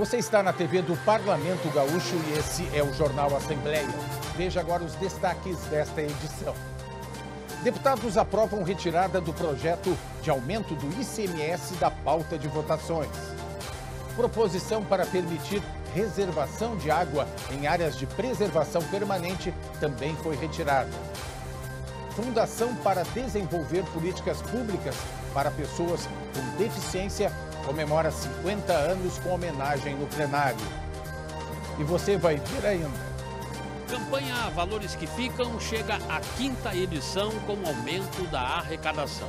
Você está na TV do Parlamento Gaúcho e esse é o Jornal Assembleia. Veja agora os destaques desta edição. Deputados aprovam retirada do projeto de aumento do ICMS da pauta de votações. Proposição para permitir reservação de água em áreas de preservação permanente também foi retirada. Fundação para desenvolver políticas públicas para pessoas com deficiência comemora 50 anos com homenagem no plenário. E você vai ver ainda. Campanha Valores que Ficam chega à quinta edição com aumento da arrecadação.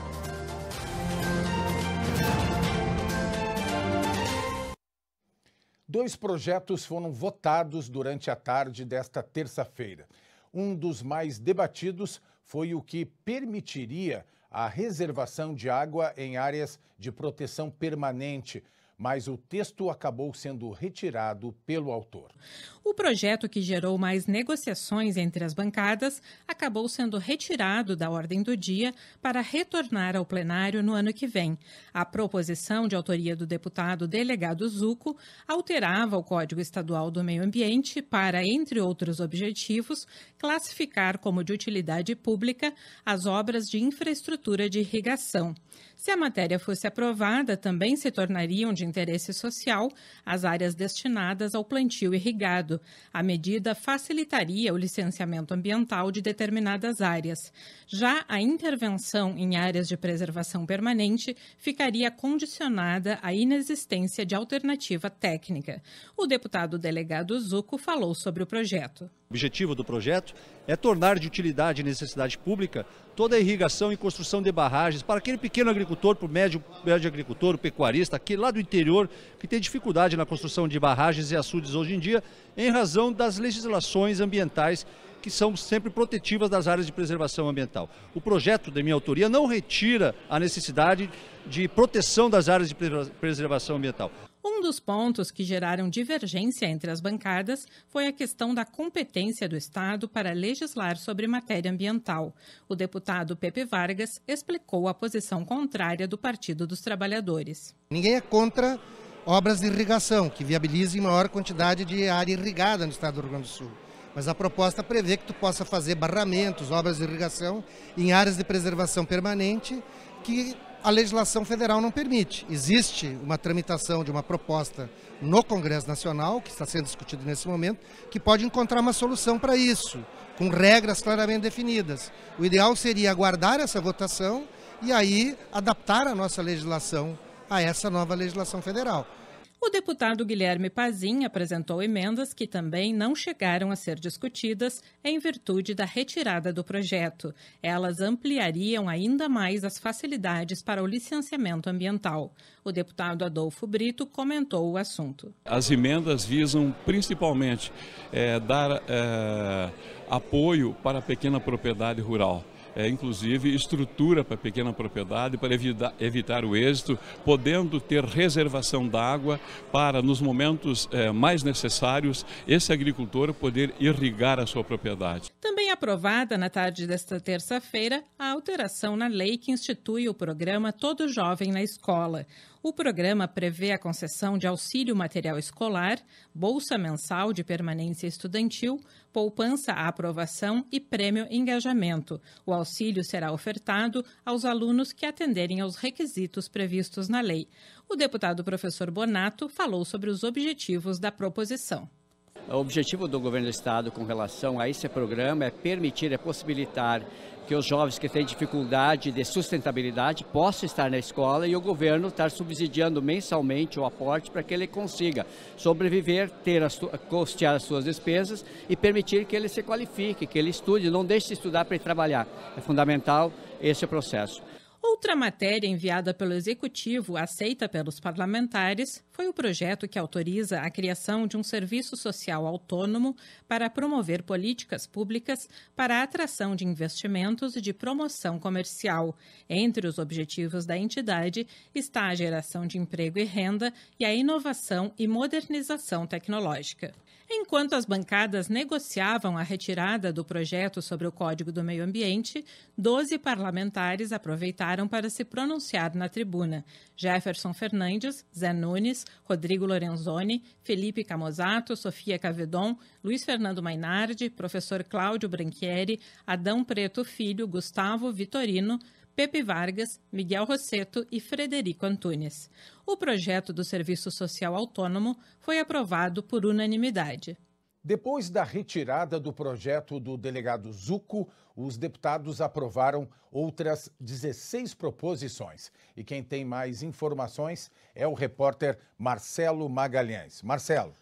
Dois projetos foram votados durante a tarde desta terça-feira. Um dos mais debatidos foi o que permitiria a reservação de água em áreas de proteção permanente mas o texto acabou sendo retirado pelo autor. O projeto que gerou mais negociações entre as bancadas acabou sendo retirado da ordem do dia para retornar ao plenário no ano que vem. A proposição de autoria do deputado delegado Zuco alterava o Código Estadual do Meio Ambiente para, entre outros objetivos, classificar como de utilidade pública as obras de infraestrutura de irrigação. Se a matéria fosse aprovada, também se tornariam de interesse social as áreas destinadas ao plantio irrigado. A medida facilitaria o licenciamento ambiental de determinadas áreas. Já a intervenção em áreas de preservação permanente ficaria condicionada à inexistência de alternativa técnica. O deputado delegado Zuco falou sobre o projeto. O objetivo do projeto é tornar de utilidade e necessidade pública toda a irrigação e construção de barragens para aquele pequeno agricultor, para o médio, médio agricultor, o pecuarista, aquele lá do interior que tem dificuldade na construção de barragens e açudes hoje em dia, em razão das legislações ambientais que são sempre protetivas das áreas de preservação ambiental. O projeto de minha autoria não retira a necessidade de proteção das áreas de preservação ambiental. Um dos pontos que geraram divergência entre as bancadas foi a questão da competência do Estado para legislar sobre matéria ambiental. O deputado Pepe Vargas explicou a posição contrária do Partido dos Trabalhadores. Ninguém é contra obras de irrigação, que viabilizem maior quantidade de área irrigada no estado do Rio Grande do Sul. Mas a proposta prevê que tu possa fazer barramentos, obras de irrigação em áreas de preservação permanente que a legislação federal não permite. Existe uma tramitação de uma proposta no Congresso Nacional, que está sendo discutido nesse momento, que pode encontrar uma solução para isso, com regras claramente definidas. O ideal seria aguardar essa votação e aí adaptar a nossa legislação a essa nova legislação federal. O deputado Guilherme Pazin apresentou emendas que também não chegaram a ser discutidas em virtude da retirada do projeto. Elas ampliariam ainda mais as facilidades para o licenciamento ambiental. O deputado Adolfo Brito comentou o assunto. As emendas visam principalmente é, dar é, apoio para a pequena propriedade rural é, inclusive, estrutura para pequena propriedade para evitar, evitar o êxito, podendo ter reservação d'água para, nos momentos é, mais necessários, esse agricultor poder irrigar a sua propriedade. Também aprovada na tarde desta terça-feira a alteração na lei que institui o programa Todo Jovem na Escola. O programa prevê a concessão de auxílio material escolar, bolsa mensal de permanência estudantil, poupança à aprovação e prêmio engajamento. O auxílio será ofertado aos alunos que atenderem aos requisitos previstos na lei. O deputado professor Bonato falou sobre os objetivos da proposição. O objetivo do governo do estado com relação a esse programa é permitir, é possibilitar que os jovens que têm dificuldade de sustentabilidade possam estar na escola e o governo estar subsidiando mensalmente o aporte para que ele consiga sobreviver, ter as, custear as suas despesas e permitir que ele se qualifique, que ele estude, não deixe de estudar para ir trabalhar. É fundamental esse processo. Outra matéria enviada pelo Executivo, aceita pelos parlamentares, foi o projeto que autoriza a criação de um serviço social autônomo para promover políticas públicas para a atração de investimentos e de promoção comercial. Entre os objetivos da entidade está a geração de emprego e renda e a inovação e modernização tecnológica. Enquanto as bancadas negociavam a retirada do projeto sobre o Código do Meio Ambiente, 12 parlamentares aproveitaram para se pronunciar na tribuna. Jefferson Fernandes, Zé Nunes, Rodrigo Lorenzoni, Felipe Camozato, Sofia Cavedon, Luiz Fernando Mainardi, professor Cláudio Branchieri, Adão Preto Filho, Gustavo Vitorino, Pepe Vargas, Miguel Rosseto e Frederico Antunes. O projeto do Serviço Social Autônomo foi aprovado por unanimidade. Depois da retirada do projeto do delegado Zuco, os deputados aprovaram outras 16 proposições. E quem tem mais informações é o repórter Marcelo Magalhães. Marcelo.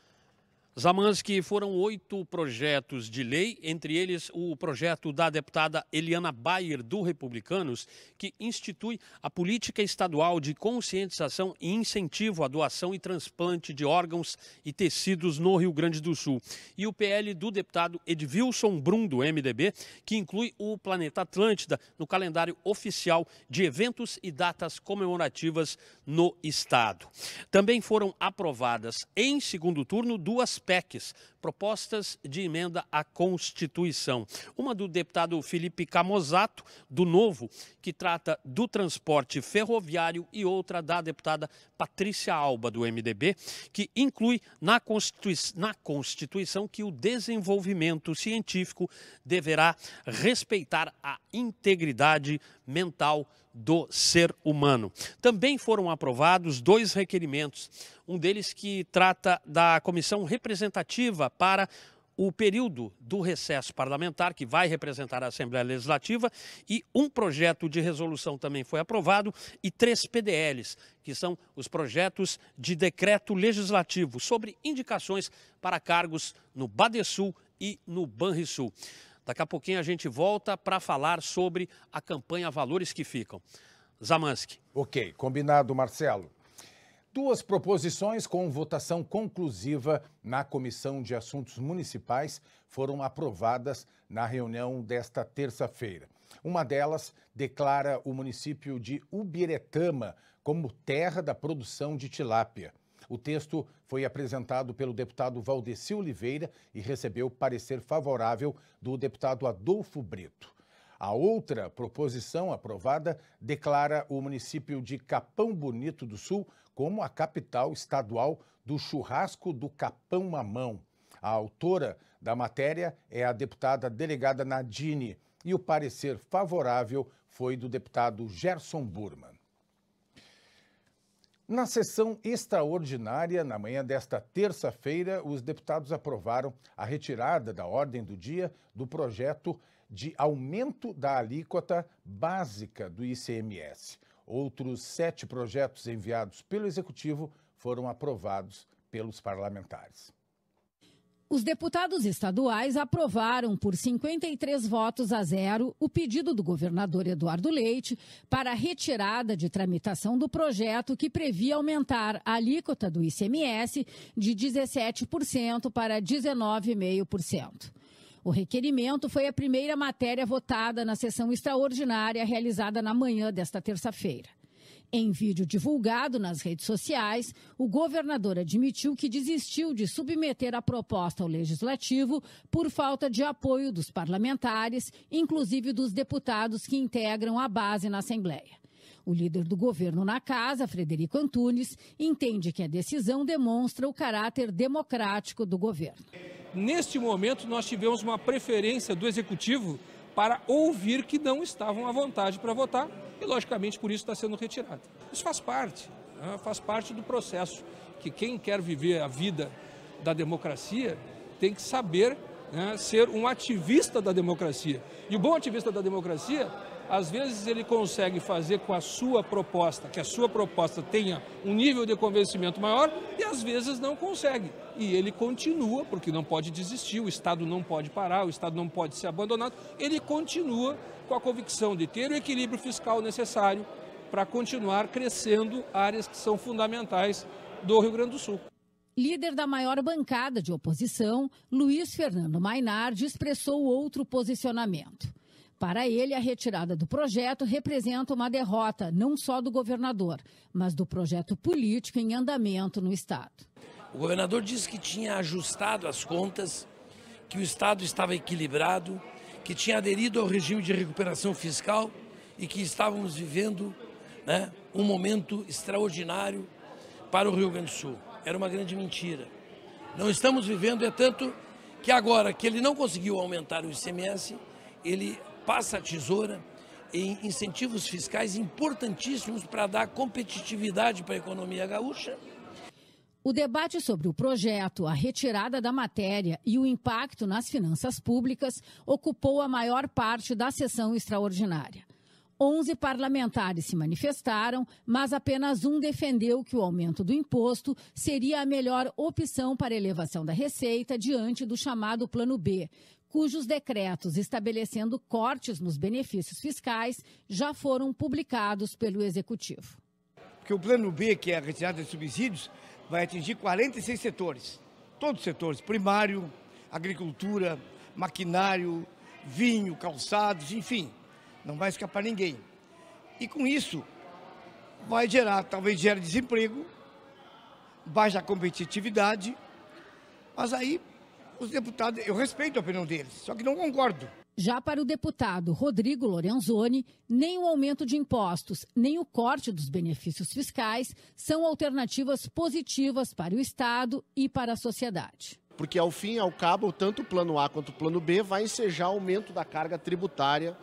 Zamansky, foram oito projetos de lei, entre eles o projeto da deputada Eliana Bayer, do Republicanos, que institui a política estadual de conscientização e incentivo à doação e transplante de órgãos e tecidos no Rio Grande do Sul. E o PL do deputado Edvilson Brum, do MDB, que inclui o Planeta Atlântida no calendário oficial de eventos e datas comemorativas no Estado. Também foram aprovadas em segundo turno duas PECs, propostas de emenda à Constituição. Uma do deputado Felipe Camozato, do Novo, que trata do transporte ferroviário, e outra da deputada Patrícia Alba, do MDB, que inclui na, na Constituição que o desenvolvimento científico deverá respeitar a integridade mental do ser humano. Também foram aprovados dois requerimentos, um deles que trata da comissão representativa para o período do recesso parlamentar, que vai representar a Assembleia Legislativa, e um projeto de resolução também foi aprovado, e três PDLs, que são os projetos de decreto legislativo sobre indicações para cargos no Badesul e no Banrisul. Daqui a pouquinho a gente volta para falar sobre a campanha Valores que Ficam. Zamansky. Ok, combinado, Marcelo. Duas proposições com votação conclusiva na Comissão de Assuntos Municipais foram aprovadas na reunião desta terça-feira. Uma delas declara o município de Ubiretama como terra da produção de tilápia. O texto foi apresentado pelo deputado Valdeci Oliveira e recebeu parecer favorável do deputado Adolfo Brito. A outra proposição aprovada declara o município de Capão Bonito do Sul como a capital estadual do churrasco do Capão Mamão. A autora da matéria é a deputada delegada Nadine e o parecer favorável foi do deputado Gerson Burman. Na sessão extraordinária, na manhã desta terça-feira, os deputados aprovaram a retirada da ordem do dia do projeto de aumento da alíquota básica do ICMS. Outros sete projetos enviados pelo Executivo foram aprovados pelos parlamentares. Os deputados estaduais aprovaram por 53 votos a zero o pedido do governador Eduardo Leite para a retirada de tramitação do projeto que previa aumentar a alíquota do ICMS de 17% para 19,5%. O requerimento foi a primeira matéria votada na sessão extraordinária realizada na manhã desta terça-feira. Em vídeo divulgado nas redes sociais, o governador admitiu que desistiu de submeter a proposta ao legislativo por falta de apoio dos parlamentares, inclusive dos deputados que integram a base na Assembleia. O líder do governo na casa, Frederico Antunes, entende que a decisão demonstra o caráter democrático do governo. Neste momento, nós tivemos uma preferência do executivo para ouvir que não estavam à vontade para votar e, logicamente, por isso está sendo retirado Isso faz parte, né? faz parte do processo que quem quer viver a vida da democracia tem que saber né, ser um ativista da democracia. E o bom ativista da democracia às vezes ele consegue fazer com a sua proposta, que a sua proposta tenha um nível de convencimento maior, e às vezes não consegue. E ele continua, porque não pode desistir, o Estado não pode parar, o Estado não pode ser abandonado, ele continua com a convicção de ter o equilíbrio fiscal necessário para continuar crescendo áreas que são fundamentais do Rio Grande do Sul. Líder da maior bancada de oposição, Luiz Fernando Mainardi, expressou outro posicionamento. Para ele, a retirada do projeto representa uma derrota não só do governador, mas do projeto político em andamento no Estado. O governador disse que tinha ajustado as contas, que o Estado estava equilibrado, que tinha aderido ao regime de recuperação fiscal e que estávamos vivendo né, um momento extraordinário para o Rio Grande do Sul. Era uma grande mentira. Não estamos vivendo, é tanto que agora que ele não conseguiu aumentar o ICMS, ele passa a tesoura em incentivos fiscais importantíssimos para dar competitividade para a economia gaúcha. O debate sobre o projeto, a retirada da matéria e o impacto nas finanças públicas ocupou a maior parte da sessão extraordinária. Onze parlamentares se manifestaram, mas apenas um defendeu que o aumento do imposto seria a melhor opção para elevação da receita diante do chamado Plano B, cujos decretos estabelecendo cortes nos benefícios fiscais já foram publicados pelo Executivo. Porque o Plano B, que é a retirada de subsídios, vai atingir 46 setores. Todos os setores, primário, agricultura, maquinário, vinho, calçados, enfim. Não vai escapar ninguém. E com isso, vai gerar, talvez gere desemprego, baixa competitividade, mas aí os deputados, eu respeito a opinião deles, só que não concordo. Já para o deputado Rodrigo Lorenzoni, nem o aumento de impostos, nem o corte dos benefícios fiscais são alternativas positivas para o Estado e para a sociedade. Porque, ao fim e ao cabo, tanto o plano A quanto o plano B vai ensejar aumento da carga tributária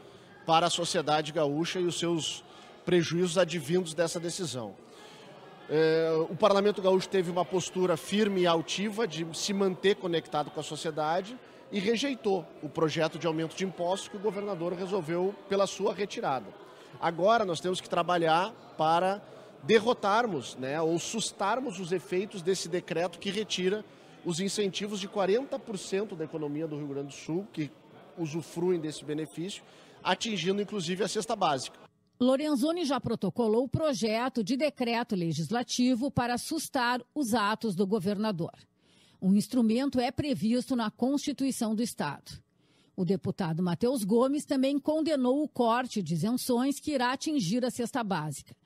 para a sociedade gaúcha e os seus prejuízos advindos dessa decisão. É, o Parlamento Gaúcho teve uma postura firme e altiva de se manter conectado com a sociedade e rejeitou o projeto de aumento de impostos que o governador resolveu pela sua retirada. Agora nós temos que trabalhar para derrotarmos né, ou sustarmos os efeitos desse decreto que retira os incentivos de 40% da economia do Rio Grande do Sul, que usufruem desse benefício, atingindo inclusive a cesta básica. Lorenzoni já protocolou o projeto de decreto legislativo para assustar os atos do governador. Um instrumento é previsto na Constituição do Estado. O deputado Matheus Gomes também condenou o corte de isenções que irá atingir a cesta básica.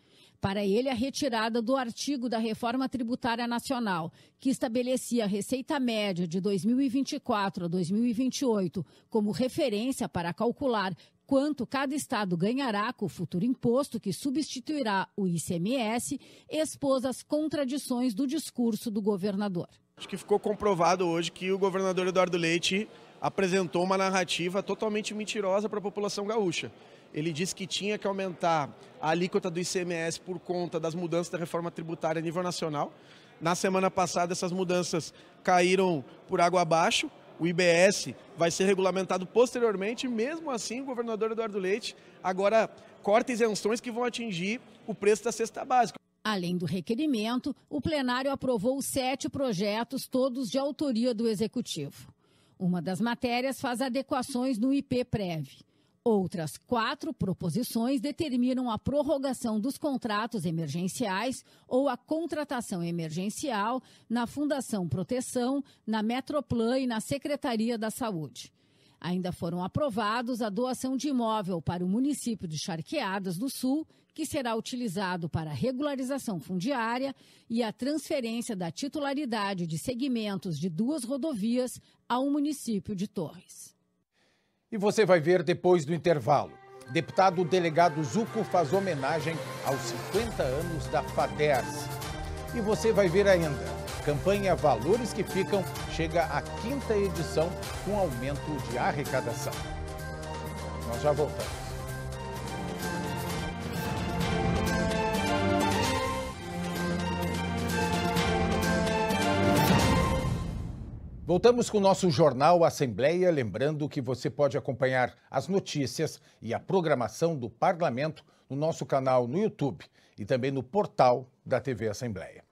Para ele, a retirada do artigo da Reforma Tributária Nacional, que estabelecia a receita média de 2024 a 2028 como referência para calcular quanto cada estado ganhará com o futuro imposto que substituirá o ICMS, expôs as contradições do discurso do governador. Acho que ficou comprovado hoje que o governador Eduardo Leite apresentou uma narrativa totalmente mentirosa para a população gaúcha. Ele disse que tinha que aumentar a alíquota do ICMS por conta das mudanças da reforma tributária a nível nacional. Na semana passada, essas mudanças caíram por água abaixo. O IBS vai ser regulamentado posteriormente, mesmo assim, o governador Eduardo Leite agora corta isenções que vão atingir o preço da cesta básica. Além do requerimento, o plenário aprovou sete projetos, todos de autoria do executivo. Uma das matérias faz adequações no IP prévio. Outras quatro proposições determinam a prorrogação dos contratos emergenciais ou a contratação emergencial na Fundação Proteção, na Metroplan e na Secretaria da Saúde. Ainda foram aprovados a doação de imóvel para o município de Charqueadas do Sul, que será utilizado para regularização fundiária, e a transferência da titularidade de segmentos de duas rodovias ao município de Torres. E você vai ver depois do intervalo. Deputado delegado Zuco faz homenagem aos 50 anos da FADERS. E você vai ver ainda. Campanha Valores que Ficam chega à quinta edição com aumento de arrecadação. Nós já voltamos. Voltamos com o nosso jornal Assembleia, lembrando que você pode acompanhar as notícias e a programação do Parlamento no nosso canal no YouTube e também no portal da TV Assembleia.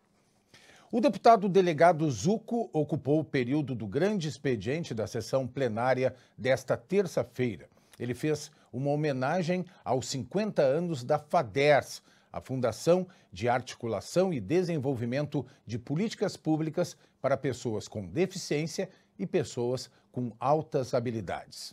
O deputado delegado Zuco ocupou o período do grande expediente da sessão plenária desta terça-feira. Ele fez uma homenagem aos 50 anos da FADERS, a Fundação de Articulação e Desenvolvimento de Políticas Públicas para Pessoas com Deficiência e Pessoas com Altas Habilidades.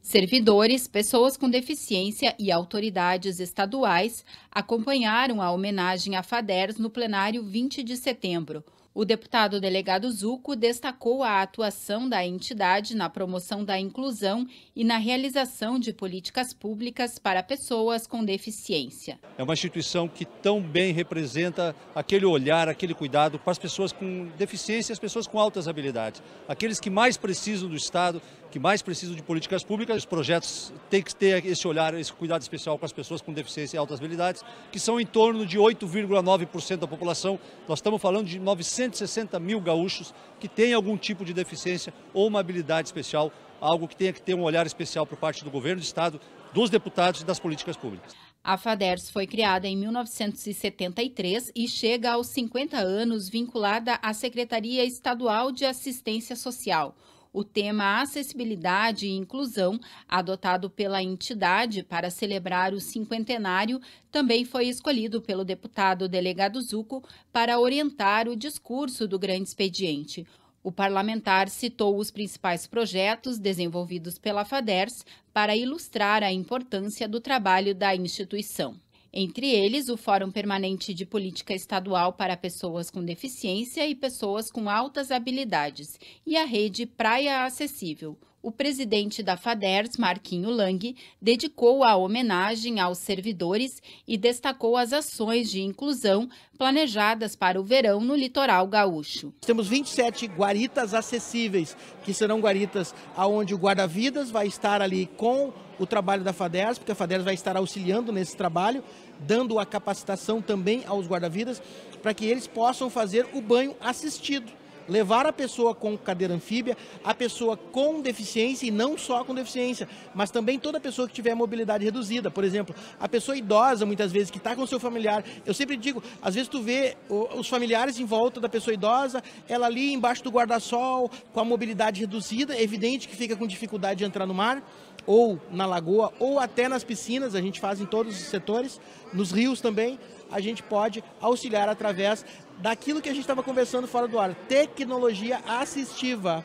Servidores, pessoas com deficiência e autoridades estaduais acompanharam a homenagem a Faders no plenário 20 de setembro. O deputado delegado Zuco destacou a atuação da entidade na promoção da inclusão e na realização de políticas públicas para pessoas com deficiência. É uma instituição que tão bem representa aquele olhar, aquele cuidado para as pessoas com deficiência e as pessoas com altas habilidades. Aqueles que mais precisam do Estado, que mais precisam de políticas públicas. Os projetos têm que ter esse olhar, esse cuidado especial com as pessoas com deficiência e altas habilidades, que são em torno de 8,9% da população. Nós estamos falando de 960 mil gaúchos que têm algum tipo de deficiência ou uma habilidade especial, algo que tenha que ter um olhar especial por parte do governo do Estado, dos deputados e das políticas públicas. A FADERS foi criada em 1973 e chega aos 50 anos vinculada à Secretaria Estadual de Assistência Social o tema Acessibilidade e Inclusão, adotado pela entidade para celebrar o cinquentenário, também foi escolhido pelo deputado delegado Zuco para orientar o discurso do grande expediente. O parlamentar citou os principais projetos desenvolvidos pela FADERS para ilustrar a importância do trabalho da instituição. Entre eles, o Fórum Permanente de Política Estadual para Pessoas com Deficiência e Pessoas com Altas Habilidades e a Rede Praia Acessível o presidente da FADERS, Marquinho Lang, dedicou a homenagem aos servidores e destacou as ações de inclusão planejadas para o verão no litoral gaúcho. Temos 27 guaritas acessíveis, que serão guaritas aonde o guarda-vidas vai estar ali com o trabalho da FADERS, porque a FADERS vai estar auxiliando nesse trabalho, dando a capacitação também aos guarda-vidas, para que eles possam fazer o banho assistido levar a pessoa com cadeira anfíbia, a pessoa com deficiência e não só com deficiência, mas também toda pessoa que tiver mobilidade reduzida. Por exemplo, a pessoa idosa, muitas vezes, que está com seu familiar. Eu sempre digo, às vezes tu vê os familiares em volta da pessoa idosa, ela ali embaixo do guarda-sol, com a mobilidade reduzida, é evidente que fica com dificuldade de entrar no mar ou na lagoa, ou até nas piscinas, a gente faz em todos os setores, nos rios também, a gente pode auxiliar através daquilo que a gente estava conversando fora do ar, tecnologia assistiva.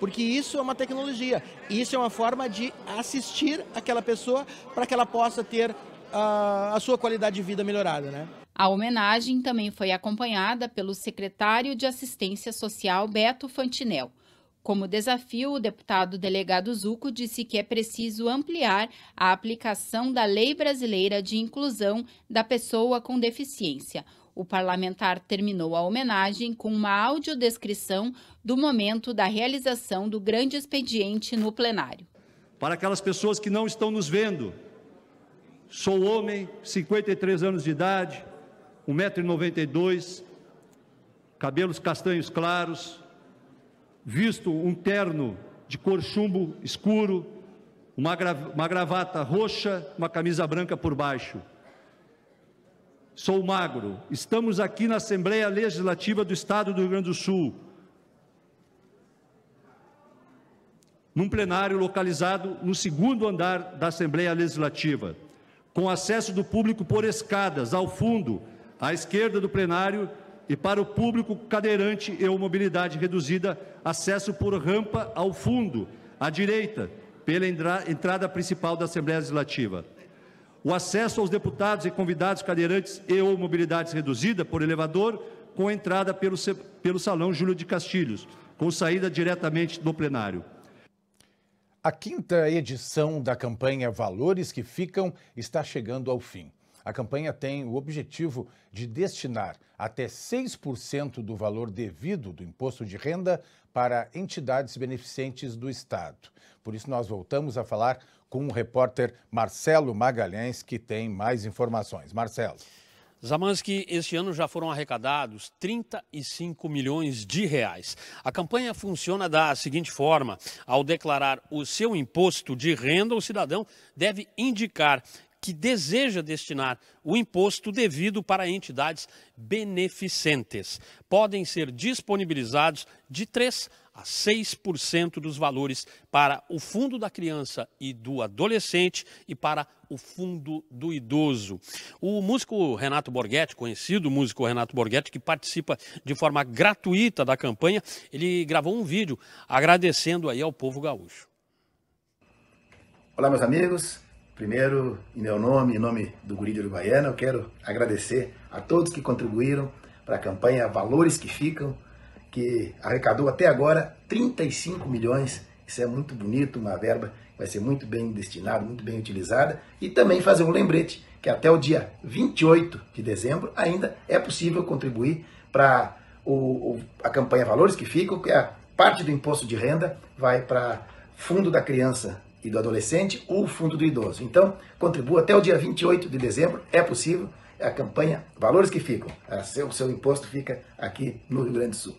Porque isso é uma tecnologia, isso é uma forma de assistir aquela pessoa para que ela possa ter uh, a sua qualidade de vida melhorada, né? A homenagem também foi acompanhada pelo secretário de Assistência Social Beto Fantinel. Como desafio, o deputado delegado Zuco disse que é preciso ampliar a aplicação da Lei Brasileira de Inclusão da Pessoa com Deficiência. O parlamentar terminou a homenagem com uma audiodescrição do momento da realização do grande expediente no plenário. Para aquelas pessoas que não estão nos vendo, sou homem, 53 anos de idade, 1,92m, cabelos castanhos claros, visto um terno de cor chumbo escuro, uma, uma gravata roxa, uma camisa branca por baixo. Sou magro. Estamos aqui na Assembleia Legislativa do Estado do Rio Grande do Sul. Num plenário localizado no segundo andar da Assembleia Legislativa, com acesso do público por escadas ao fundo, à esquerda do plenário e para o público cadeirante e mobilidade reduzida, acesso por rampa ao fundo, à direita, pela entrada principal da Assembleia Legislativa. O acesso aos deputados e convidados cadeirantes e ou mobilidade reduzida por elevador, com entrada pelo, pelo Salão Júlio de Castilhos, com saída diretamente do plenário. A quinta edição da campanha Valores que Ficam está chegando ao fim. A campanha tem o objetivo de destinar até 6% do valor devido do imposto de renda para entidades beneficentes do Estado. Por isso, nós voltamos a falar com o repórter Marcelo Magalhães, que tem mais informações. Marcelo. Zamansky, este ano já foram arrecadados 35 milhões de reais. A campanha funciona da seguinte forma: ao declarar o seu imposto de renda, o cidadão deve indicar que deseja destinar o imposto devido para entidades beneficentes. Podem ser disponibilizados de 3 a 6% dos valores para o Fundo da Criança e do Adolescente e para o Fundo do Idoso. O músico Renato Borghetti, conhecido músico Renato Borghetti, que participa de forma gratuita da campanha, ele gravou um vídeo agradecendo aí ao povo gaúcho. Olá, meus amigos. Primeiro, em meu nome, em nome do Guri de Uruguaiana, eu quero agradecer a todos que contribuíram para a campanha Valores que Ficam, que arrecadou até agora 35 milhões. Isso é muito bonito, uma verba que vai ser muito bem destinada, muito bem utilizada. E também fazer um lembrete que até o dia 28 de dezembro ainda é possível contribuir para a campanha Valores que Ficam, que é a parte do imposto de renda vai para Fundo da Criança e do adolescente ou fundo do idoso. Então, contribua até o dia 28 de dezembro, é possível, é a campanha Valores que Ficam. É, o seu, o seu imposto fica aqui no Rio Grande do Sul.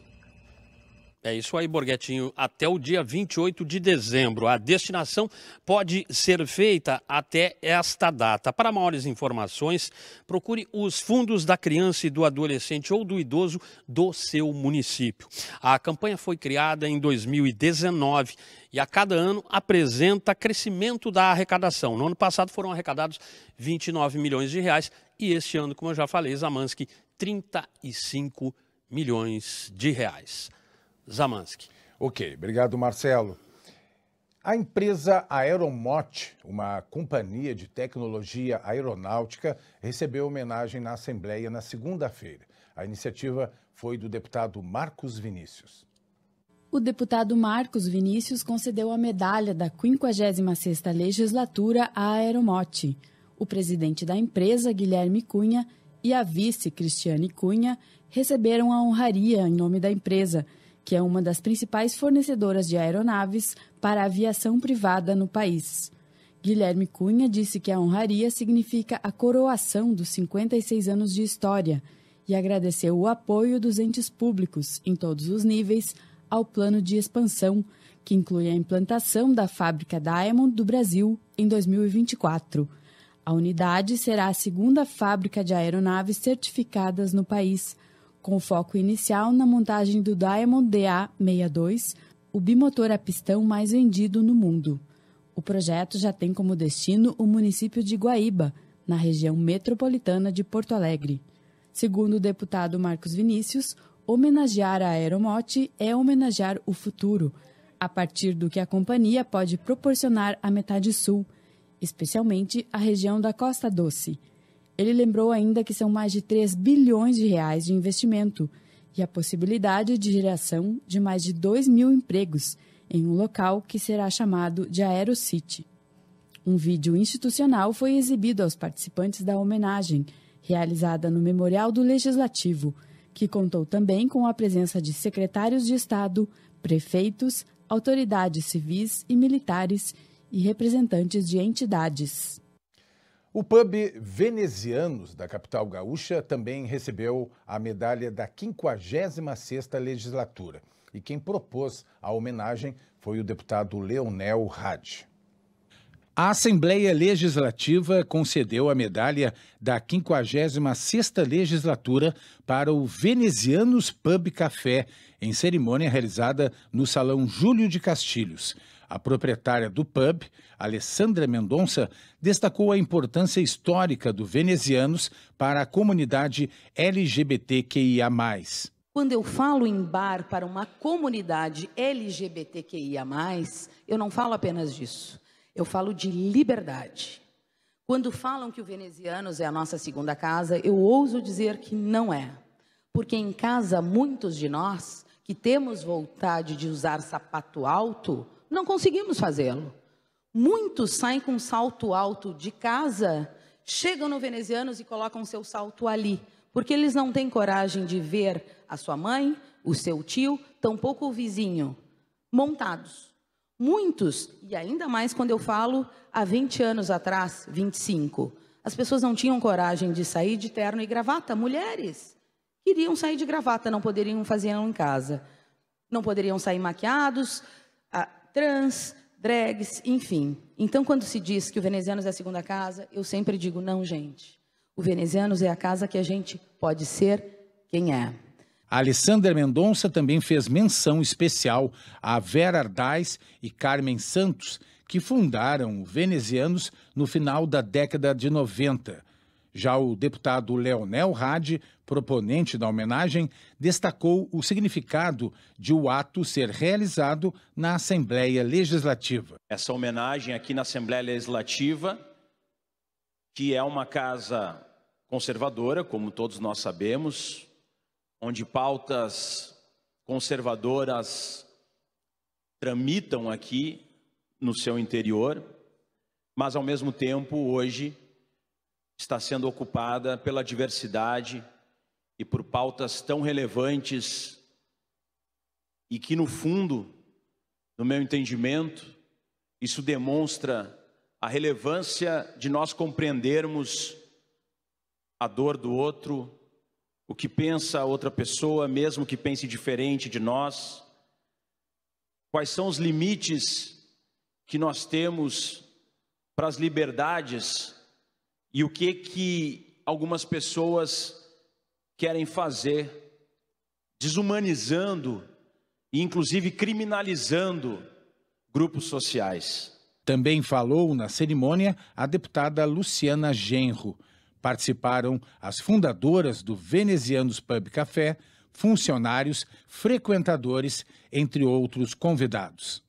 É isso aí, Borguetinho. Até o dia 28 de dezembro. A destinação pode ser feita até esta data. Para maiores informações, procure os fundos da criança e do adolescente ou do idoso do seu município. A campanha foi criada em 2019 e a cada ano apresenta crescimento da arrecadação. No ano passado foram arrecadados 29 milhões de reais e este ano, como eu já falei, Zamansky, 35 milhões de reais. Zamansky. Ok, obrigado, Marcelo. A empresa Aeromot, uma companhia de tecnologia aeronáutica, recebeu homenagem na Assembleia na segunda-feira. A iniciativa foi do deputado Marcos Vinícius. O deputado Marcos Vinícius concedeu a medalha da 56ª legislatura à Aeromot. O presidente da empresa, Guilherme Cunha, e a vice, Cristiane Cunha, receberam a honraria em nome da empresa – que é uma das principais fornecedoras de aeronaves para a aviação privada no país. Guilherme Cunha disse que a honraria significa a coroação dos 56 anos de história e agradeceu o apoio dos entes públicos, em todos os níveis, ao plano de expansão, que inclui a implantação da fábrica Diamond do Brasil em 2024. A unidade será a segunda fábrica de aeronaves certificadas no país com foco inicial na montagem do Diamond DA62, o bimotor a pistão mais vendido no mundo. O projeto já tem como destino o município de Guaíba, na região metropolitana de Porto Alegre. Segundo o deputado Marcos Vinícius, homenagear a Aeromote é homenagear o futuro, a partir do que a companhia pode proporcionar à metade sul, especialmente a região da Costa Doce. Ele lembrou ainda que são mais de 3 bilhões de reais de investimento e a possibilidade de geração de mais de 2 mil empregos em um local que será chamado de AeroCity. Um vídeo institucional foi exibido aos participantes da homenagem, realizada no Memorial do Legislativo, que contou também com a presença de secretários de Estado, prefeitos, autoridades civis e militares e representantes de entidades. O pub Venezianos, da capital gaúcha, também recebeu a medalha da 56ª legislatura. E quem propôs a homenagem foi o deputado Leonel Hadi. A Assembleia Legislativa concedeu a medalha da 56ª legislatura para o Venezianos Pub Café, em cerimônia realizada no Salão Júlio de Castilhos. A proprietária do pub, Alessandra Mendonça, destacou a importância histórica do Venezianos para a comunidade LGBTQIA. Quando eu falo em bar para uma comunidade LGBTQIA, eu não falo apenas disso. Eu falo de liberdade. Quando falam que o Venezianos é a nossa segunda casa, eu ouso dizer que não é. Porque em casa, muitos de nós que temos vontade de usar sapato alto, não conseguimos fazê-lo. Muitos saem com salto alto de casa, chegam no venezianos e colocam seu salto ali, porque eles não têm coragem de ver a sua mãe, o seu tio, tampouco o vizinho, montados. Muitos, e ainda mais quando eu falo há 20 anos atrás, 25, as pessoas não tinham coragem de sair de terno e gravata. Mulheres queriam sair de gravata, não poderiam fazê-lo em casa. Não poderiam sair maquiados, trans, drags, enfim. Então, quando se diz que o Venezianos é a segunda casa, eu sempre digo, não, gente. O Venezianos é a casa que a gente pode ser quem é. Alessandra Mendonça também fez menção especial a Vera Ardais e Carmen Santos, que fundaram o Venezianos no final da década de 90 já o deputado Leonel Hadi, proponente da homenagem, destacou o significado de o ato ser realizado na Assembleia Legislativa. Essa homenagem aqui na Assembleia Legislativa, que é uma casa conservadora, como todos nós sabemos, onde pautas conservadoras tramitam aqui no seu interior, mas ao mesmo tempo hoje está sendo ocupada pela diversidade e por pautas tão relevantes e que, no fundo, no meu entendimento, isso demonstra a relevância de nós compreendermos a dor do outro, o que pensa a outra pessoa, mesmo que pense diferente de nós, quais são os limites que nós temos para as liberdades e o que que algumas pessoas querem fazer, desumanizando e inclusive criminalizando grupos sociais. Também falou na cerimônia a deputada Luciana Genro. Participaram as fundadoras do Venezianos Pub Café, funcionários, frequentadores, entre outros convidados.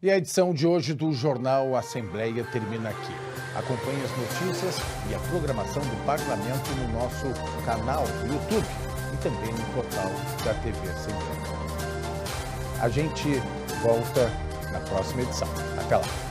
E a edição de hoje do Jornal Assembleia termina aqui. Acompanhe as notícias e a programação do Parlamento no nosso canal do YouTube e também no portal da TV Assembleia. A gente volta na próxima edição. Até lá!